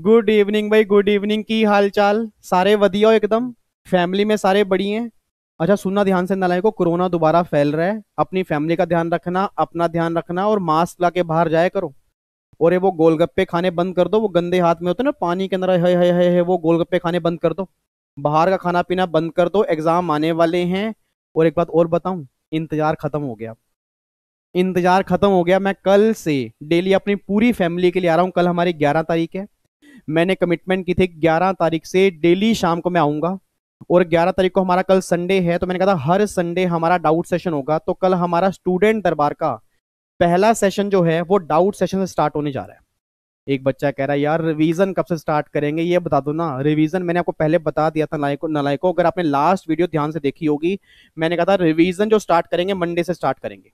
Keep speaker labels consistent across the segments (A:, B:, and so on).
A: good evening भाई good evening की हाल चाल सारे वधिया हो एकदम फैमिली में सारे बड़ी हैं अच्छा सुनना ध्यान से को कोरोना दोबारा फैल रहा है अपनी फैमिली का ध्यान रखना अपना ध्यान रखना और मास्क ला के बाहर जाया करो और ये वो गोलगप्पे खाने बंद कर दो वो गंदे हाथ में होते ना पानी के अंदर है, है, है, है वो गोलगप्पे खाने बंद कर दो बाहर का खाना पीना बंद कर दो एग्जाम आने वाले हैं और एक बात और बताऊं इंतजार खत्म हो गया इंतजार खत्म हो गया मैं कल से डेली अपनी पूरी फैमिली के लिए आ रहा हूँ कल हमारी ग्यारह तारीख है मैंने कमिटमेंट की थी ग्यारह तारीख से डेली शाम को मैं आऊँगा और 11 तारीख को हमारा कल संडे है तो मैंने कहा था हर संडे हमारा डाउट सेशन होगा तो कल हमारा स्टूडेंट दरबार का पहला सेशन जो है वो डाउट सेशन से स्टार्ट होने जा रहा है एक बच्चा कह रहा है यार रिवीजन कब से स्टार्ट करेंगे ये बता दो ना रिवीजन मैंने आपको पहले बता दिया था नलायको नलायको अगर आपने लास्ट वीडियो ध्यान से देखी होगी मैंने कहा था रिवीजन जो स्टार्ट करेंगे मंडे से स्टार्ट करेंगे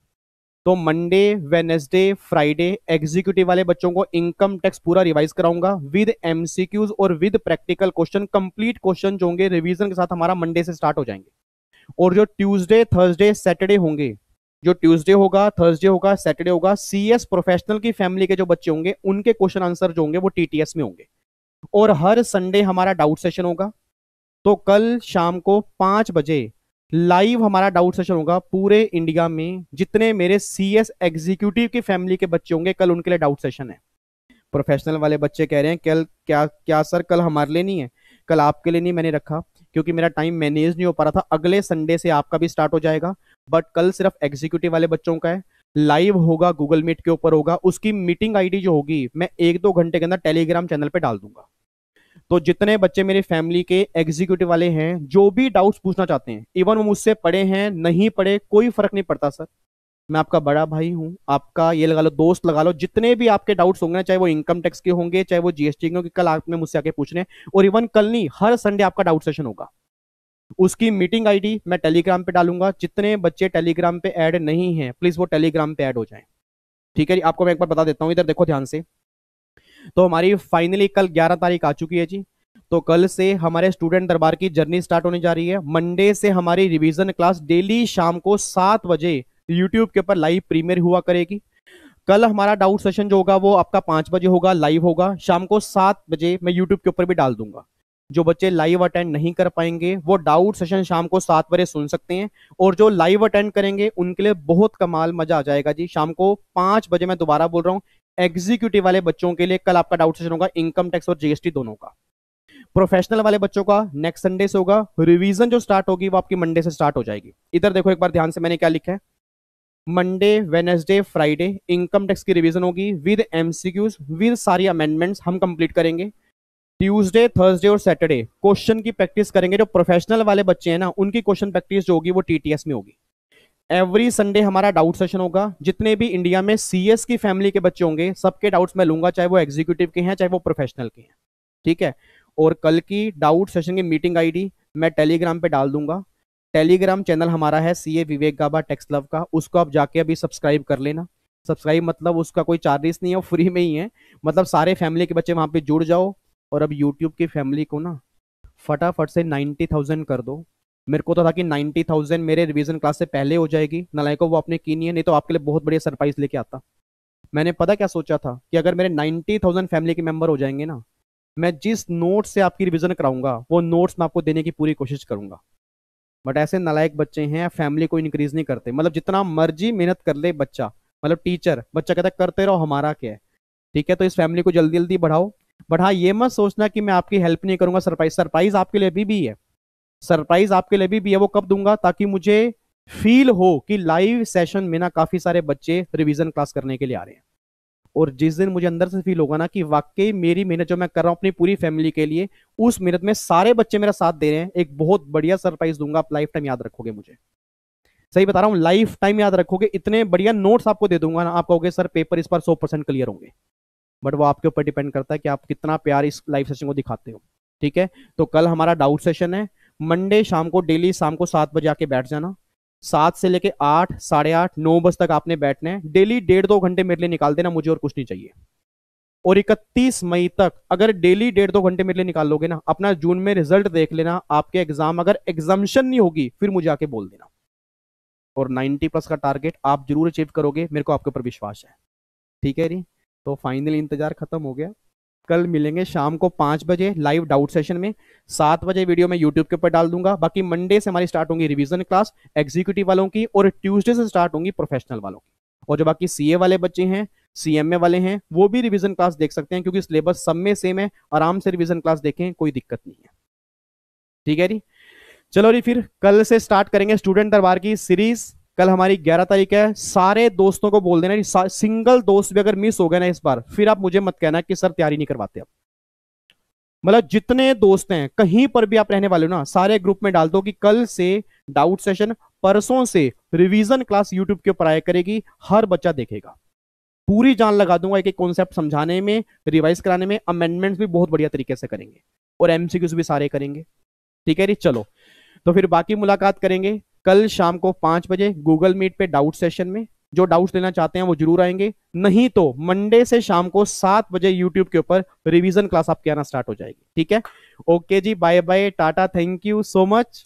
A: तो मंडे वेनेसडे फ्राइडे एग्जीक्यूटिव वाले बच्चों को इनकम टैक्स पूरा रिवाइज कराऊंगा विद एमसीक्यूज और with practical question complete question जो होंगे रिविजन के साथ हमारा मंडे से स्टार्ट हो जाएंगे और जो ट्यूजडे थर्सडे सैटरडे होंगे जो ट्यूसडे होगा थर्सडे होगा सैटरडे होगा सीएस प्रोफेशनल की फैमिली के जो बच्चे होंगे उनके क्वेश्चन आंसर जो होंगे वो टीटीएस में होंगे और हर संडे हमारा डाउट सेशन होगा तो कल शाम को पांच बजे लाइव हमारा डाउट सेशन होगा पूरे इंडिया में जितने मेरे सी एस एग्जीक्यूटिव की फैमिली के बच्चे होंगे कल उनके लिए डाउट सेशन है प्रोफेशनल वाले बच्चे कह रहे हैं कल क्या क्या सर कल हमारे लिए नहीं है कल आपके लिए नहीं मैंने रखा क्योंकि मेरा टाइम मैनेज नहीं हो पा रहा था अगले संडे से आपका भी स्टार्ट हो जाएगा बट कल सिर्फ एग्जीक्यूटिव वाले बच्चों का है लाइव होगा गूगल मीट के ऊपर होगा उसकी मीटिंग आईडी जो होगी मैं एक दो घंटे के अंदर टेलीग्राम चैनल पे डाल दूंगा तो जितने बच्चे मेरे फैमिली के एग्जीक्यूटिव वाले हैं जो भी डाउट्स पूछना चाहते हैं इवन वो मुझसे पढ़े हैं नहीं पढ़े कोई फर्क नहीं पड़ता सर मैं आपका बड़ा भाई हूं आपका ये लगा लो दोस्त लगा लो जितने भी आपके डाउट्स होंगे चाहे वो इनकम टैक्स के होंगे चाहे वो जीएसटी के होंगे कल आपने मुझसे आके पूछने और इवन कल नहीं हर संडे आपका डाउट सेशन होगा उसकी मीटिंग आईडी मैं टेलीग्राम पे डालूंगा जितने बच्चे टेलीग्राम पे ऐड नहीं हैं प्लीज वो टेलीग्राम पे ऐड हो जाएं ठीक है जी आपको मैं एक बार बता देता हूँ इधर देखो ध्यान से तो हमारी फाइनली कल 11 तारीख आ चुकी है जी तो कल से हमारे स्टूडेंट दरबार की जर्नी स्टार्ट होने जा रही है मंडे से हमारी रिवीजन क्लास डेली शाम को सात बजे यूट्यूब के ऊपर लाइव प्रीमियर हुआ करेगी कल हमारा डाउट सेशन जो होगा वो आपका पांच बजे होगा लाइव होगा शाम को सात बजे मैं यूट्यूब के ऊपर भी डाल दूंगा जो बच्चे लाइव अटेंड नहीं कर पाएंगे वो डाउट सेशन शाम को सात बजे सुन सकते हैं और जो लाइव अटेंड करेंगे उनके लिए बहुत कमाल मजा आ जाएगा जी शाम को पांच बजे मैं दोबारा बोल रहा हूँ एग्जीक्यूटिव वाले बच्चों के लिए कल आपका डाउट सेशन होगा इनकम टैक्स और जीएसटी दोनों का प्रोफेशनल वाले बच्चों का नेक्स्ट संडे से होगा रिवीजन जो स्टार्ट होगी वो आपकी मंडे से स्टार्ट हो जाएगी इधर देखो एक बार ध्यान से मैंने क्या लिखा है Monday Wednesday Friday income tax की रिवीजन होगी विद एमसीक्यूज विद सारी अमेंडमेंट्स हम कंप्लीट करेंगे ट्यूसडे थर्सडे और सैटरडे क्वेश्चन की प्रैक्टिस करेंगे जो प्रोफेशनल वाले बच्चे हैं ना उनकी क्वेश्चन प्रैक्टिस जो होगी वो टीटीएस में होगी एवरी संडे हमारा डाउट सेशन होगा जितने भी इंडिया में सीएस की फैमिली के बच्चे होंगे सबके डाउट्स मैं लूंगा चाहे वो एग्जीक्यूटिव के हैं चाहे वो प्रोफेशनल के हैं ठीक है और कल की डाउट सेशन की मीटिंग आईडी मैं टेलीग्राम पे डाल दूंगा टेलीग्राम चैनल हमारा है सी ए विवेक गाबा टेक्स लव का उसको आप जाके अभी सब्सक्राइब कर लेना सब्सक्राइब मतलब उसका कोई चार्जेस नहीं है वो फ्री में ही है मतलब सारे फैमिली के बच्चे वहाँ पे जुड़ जाओ और अब यूट्यूब की फैमिली को ना फटाफट से नाइन्टी थाउजेंड कर दो मेरे को तो था कि नाइन्टी थाउजेंड मेरे रिविजन क्लास से पहले हो जाएगी नलायको वो आपने की नहीं है नहीं तो आपके लिए बहुत बढ़िया सरप्राइज लेके आता मैंने पता क्या सोचा था कि अगर मेरे नाइन्टी थाउजेंड फैमिली के मेंबर हो जाएंगे ना मैं जिस नोट से आपकी रिविजन कराऊंगा वो नोट्स मैं आपको देने की पूरी कोशिश करूंगा बट ऐसे नलायक बच्चे हैं फैमिली को इंक्रीज नहीं करते मतलब जितना मर्जी मेहनत कर ले बच्चा मतलब टीचर बच्चा कहता करते रहो हमारा क्या है ठीक है तो इस फैमिली को जल्दी जल्दी बढ़ाओ बट हाँ ये मत सोचना कि मैं आपकी हेल्प नहीं करूंगा सरप्राइज सरप्राइज आपके लिए अभी भी है सरप्राइज आपके लिए भी, भी है वो कब दूंगा ताकि मुझे फील हो कि लाइव सेशन में ना काफी सारे बच्चे रिवीजन क्लास करने के लिए आ रहे हैं और जिस दिन मुझे अंदर से फील होगा ना कि वाकई मेरी मेहनत जो मैं कर रहा हूँ अपनी पूरी फैमिली के लिए उस मेहनत में सारे बच्चे मेरा साथ दे रहे हैं एक बहुत बढ़िया सरप्राइज दूंगा आप लाइफ टाइम याद रखोगे मुझे सही बता रहा हूँ लाइफ टाइम याद रखोगे इतने बढ़िया नोट्स आपको दे दूंगा ना आप कहोगे सर पेपर इस पर सौ परसेंट क्लियर होंगे बट वो आपके ऊपर डिपेंड करता है कि आप कितना प्यार इस लाइव सेशन को दिखाते हो ठीक है तो कल हमारा डाउट सेशन है मंडे शाम को डेली शाम को सात बजे आके बैठ जाना सात से लेके आठ साढ़े आठ नौ बजे तक आपने बैठना है डेली डेढ़ दो घंटे मेरे लिए निकाल देना मुझे और कुछ नहीं चाहिए और इकतीस मई तक अगर डेली डेढ़ दो घंटे मेरे लिए निकाल लोगे ना अपना जून में रिजल्ट देख लेना आपके एग्जाम अगर एग्जामेशन नहीं होगी फिर मुझे आके बोल देना और नाइनटी प्लस का टारगेट आप जरूर अचीव करोगे मेरे को आपके ऊपर विश्वास है ठीक है जी तो फाइनली इंतजार खत्म हो गया कल मिलेंगे शाम को पाँच बजे लाइव डाउट सेशन में सात बजे वीडियो मैं यूट्यूब के ऊपर डाल दूंगा बाकी मंडे से हमारी स्टार्ट होंगी रिविजन क्लास एग्जीक्यूटिव वालों की और ट्यूसडे से स्टार्ट होंगी प्रोफेशनल वालों की और जो बाकी सीए वाले बच्चे हैं सीएमए वाले हैं वो भी रिविजन क्लास देख सकते हैं क्योंकि सिलेबस सब में सेम है आराम से रिविजन क्लास देखें कोई दिक्कत नहीं है ठीक है जी चलो जी फिर कल से स्टार्ट करेंगे स्टूडेंट दरबार की सीरीज कल हमारी 11 तारीख है सारे दोस्तों को बोल देना सिंगल दोस्त भी अगर मिस हो गया ना इस बार फिर आप मुझे मत कहना कि सर तैयारी नहीं करवाते आप मतलब जितने दोस्त हैं कहीं पर भी आप रहने वाले हो ना सारे ग्रुप में डाल दो कि कल से डाउट सेशन परसों से रिवीजन क्लास यूट्यूब के ऊपर आया करेगी हर बच्चा देखेगा पूरी जान लगा दूंगा एक एक कॉन्सेप्ट समझाने में रिवाइज कराने में अमेंडमेंट्स भी बहुत बढ़िया तरीके से करेंगे और एमसीक्यूज भी सारे करेंगे ठीक है जी चलो तो फिर बाकी मुलाकात करेंगे कल शाम को पांच बजे गूगल मीट पे डाउट सेशन में जो डाउट्स लेना चाहते हैं वो जरूर आएंगे नहीं तो मंडे से शाम को सात बजे यूट्यूब के ऊपर रिवीजन क्लास आपके आना स्टार्ट हो जाएगी ठीक है ओके जी bye bye tata thank you so much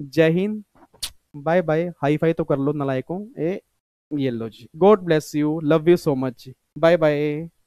A: जय हिंद बाय बाय हाई फाई तो कर लो नलायकों ए ये लो जी God bless you love you so much bye bye